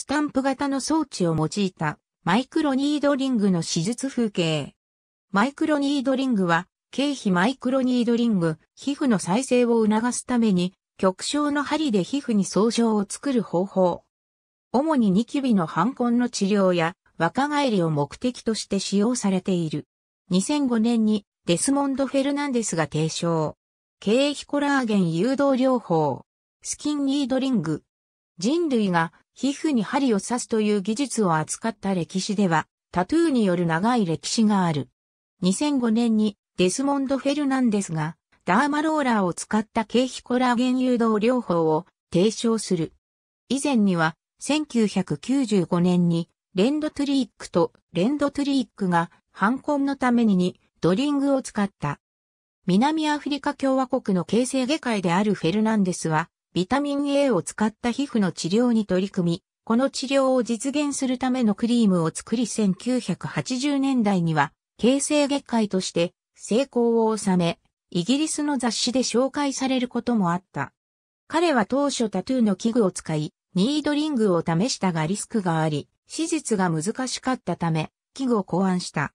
スタンプ型の装置を用いたマイクロニードリングの手術風景。マイクロニードリングは、経費マイクロニードリング、皮膚の再生を促すために、極小の針で皮膚に創傷を作る方法。主にニキビの反根の治療や若返りを目的として使用されている。2005年にデスモンド・フェルナンデスが提唱。経皮コラーゲン誘導療法。スキンニードリング、人類が皮膚に針を刺すという技術を扱った歴史では、タトゥーによる長い歴史がある。2005年にデスモンド・フェルナンデスがダーマローラーを使った経皮コラーゲン誘導療法を提唱する。以前には1995年にレンドトゥリークとレンドトゥリークが反抗のためにドリングを使った。南アフリカ共和国の形成外科医であるフェルナンデスはビタミン A を使った皮膚の治療に取り組み、この治療を実現するためのクリームを作り1980年代には、形成月会として成功を収め、イギリスの雑誌で紹介されることもあった。彼は当初タトゥーの器具を使い、ニードリングを試したがリスクがあり、手術が難しかったため、器具を考案した。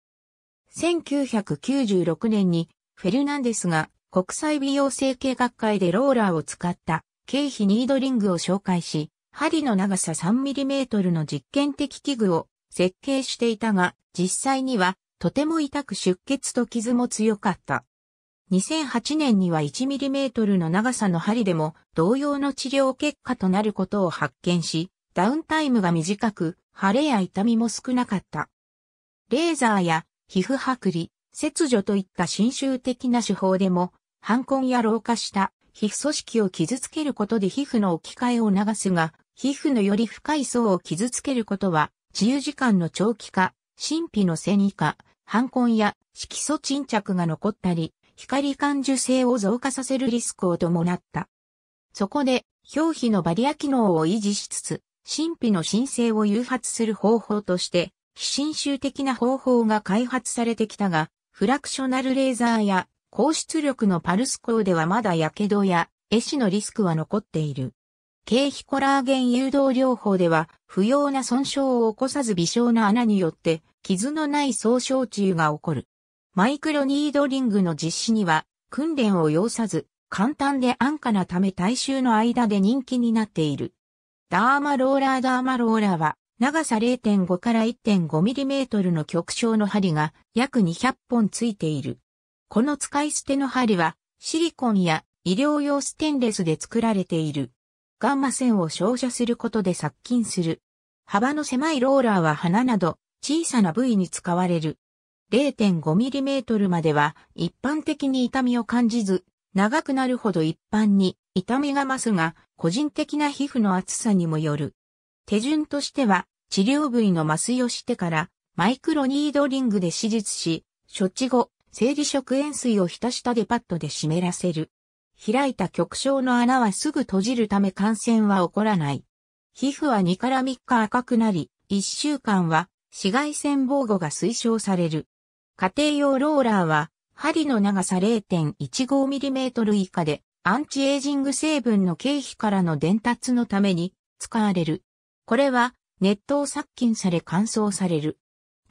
1996年に、フェルナンデスが国際美容整形学会でローラーを使った経費ニードリングを紹介し、針の長さ 3mm の実験的器具を設計していたが、実際にはとても痛く出血と傷も強かった。2008年には 1mm の長さの針でも同様の治療結果となることを発見し、ダウンタイムが短く、腫れや痛みも少なかった。レーザーや皮膚剥離、切除といった侵襲的な手法でも、反根や老化した皮膚組織を傷つけることで皮膚の置き換えを促すが、皮膚のより深い層を傷つけることは、自由時間の長期化、神秘の繊維化、反根や色素沈着が残ったり、光感受性を増加させるリスクを伴った。そこで、表皮のバリア機能を維持しつつ、神秘の申請を誘発する方法として、非侵襲的な方法が開発されてきたが、フラクショナルレーザーや高出力のパルス光ではまだ火傷や壊死のリスクは残っている。経皮コラーゲン誘導療法では不要な損傷を起こさず微小な穴によって傷のない総症中が起こる。マイクロニードリングの実施には訓練を要さず簡単で安価なため大衆の間で人気になっている。ダーマローラーダーマローラーは長さ0.5から 1.5mm の極小の針が約200本ついている。この使い捨ての針はシリコンや医療用ステンレスで作られている。ガンマ線を照射することで殺菌する。幅の狭いローラーは鼻など小さな部位に使われる。0.5mm までは一般的に痛みを感じず、長くなるほど一般に痛みが増すが、個人的な皮膚の厚さにもよる。手順としては、治療部位の麻酔をしてから、マイクロニードリングで手術し、処置後、生理食塩水を浸したデパッドで湿らせる。開いた極小の穴はすぐ閉じるため感染は起こらない。皮膚は2から3日赤くなり、1週間は紫外線防護が推奨される。家庭用ローラーは針の長さ 0.15mm 以下でアンチエイジング成分の経費からの伝達のために使われる。これは熱湯殺菌され乾燥される。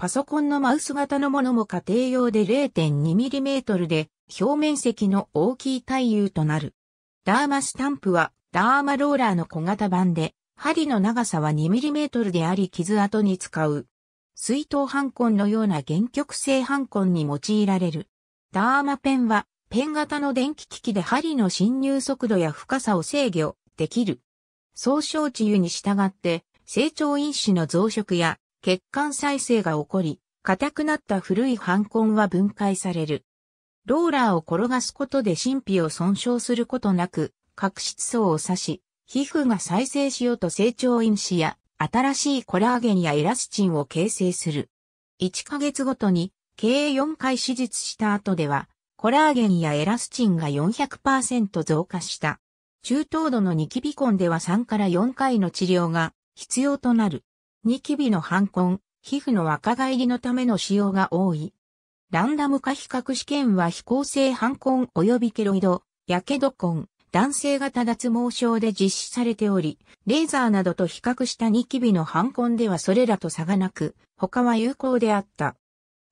パソコンのマウス型のものも家庭用で 0.2mm で表面積の大きい対優となる。ダーマスタンプはダーマローラーの小型版で針の長さは 2mm であり傷跡に使う。水筒ハンコンのような原曲性ハンコンに用いられる。ダーマペンはペン型の電気機器で針の侵入速度や深さを制御できる。総称治癒に従って成長因子の増殖や血管再生が起こり、硬くなった古い反根は分解される。ローラーを転がすことで神秘を損傷することなく、角質層を刺し、皮膚が再生しようと成長因子や新しいコラーゲンやエラスチンを形成する。1ヶ月ごとに計4回手術した後では、コラーゲンやエラスチンが400%増加した。中等度のニキビ根では3から4回の治療が必要となる。ニキビの反根、皮膚の若返りのための使用が多い。ランダム化比較試験は非抗性反根及びケロイド、やけど根、男性型脱毛症で実施されており、レーザーなどと比較したニキビの反根ではそれらと差がなく、他は有効であった。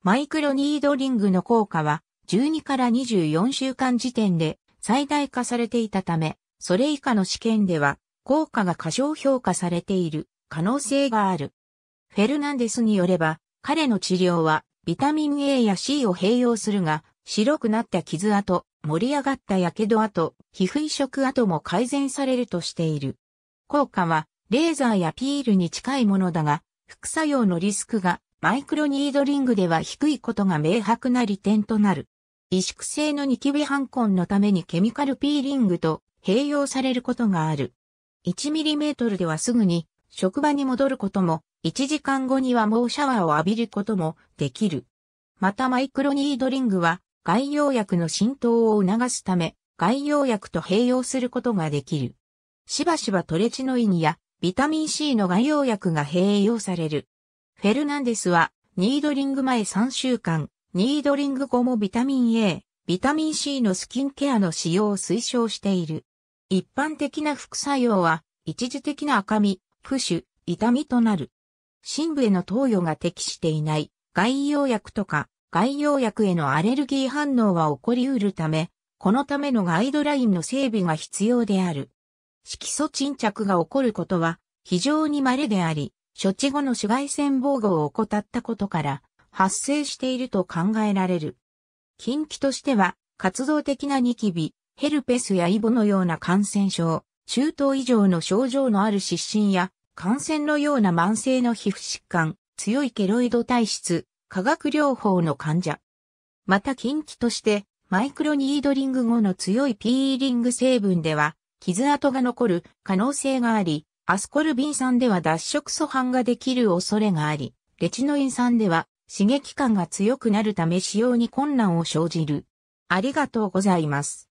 マイクロニードリングの効果は、12から24週間時点で最大化されていたため、それ以下の試験では効果が過小評価されている。可能性がある。フェルナンデスによれば、彼の治療はビタミン A や C を併用するが、白くなった傷跡、盛り上がった火傷跡、皮膚移植跡も改善されるとしている。効果は、レーザーやピールに近いものだが、副作用のリスクがマイクロニードリングでは低いことが明白な利点となる。萎縮性のニキビ反根のためにケミカルピーリングと併用されることがある。1mm ではすぐに職場に戻ることも、1時間後にはもうシャワーを浴びることもできる。またマイクロニードリングは、外用薬の浸透を促すため、外用薬と併用することができる。しばしばトレチノインやビタミン C の外用薬が併用される。フェルナンデスは、ニードリング前3週間、ニードリング後もビタミン A、ビタミン C のスキンケアの使用を推奨している。一般的な副作用は、一時的な赤み、浮腫、痛みとなる。深部への投与が適していない、外用薬とか、外用薬へのアレルギー反応は起こりうるため、このためのガイドラインの整備が必要である。色素沈着が起こることは非常に稀であり、処置後の紫外線防護を怠ったことから発生していると考えられる。近畿としては活動的なニキビ、ヘルペスやイボのような感染症、中等以上の症状のある湿疹や感染のような慢性の皮膚疾患、強いケロイド体質、化学療法の患者。また近畿として、マイクロニードリング後の強いピーリング成分では、傷跡が残る可能性があり、アスコルビン酸では脱色素斑ができる恐れがあり、レチノイン酸では刺激感が強くなるため使用に困難を生じる。ありがとうございます。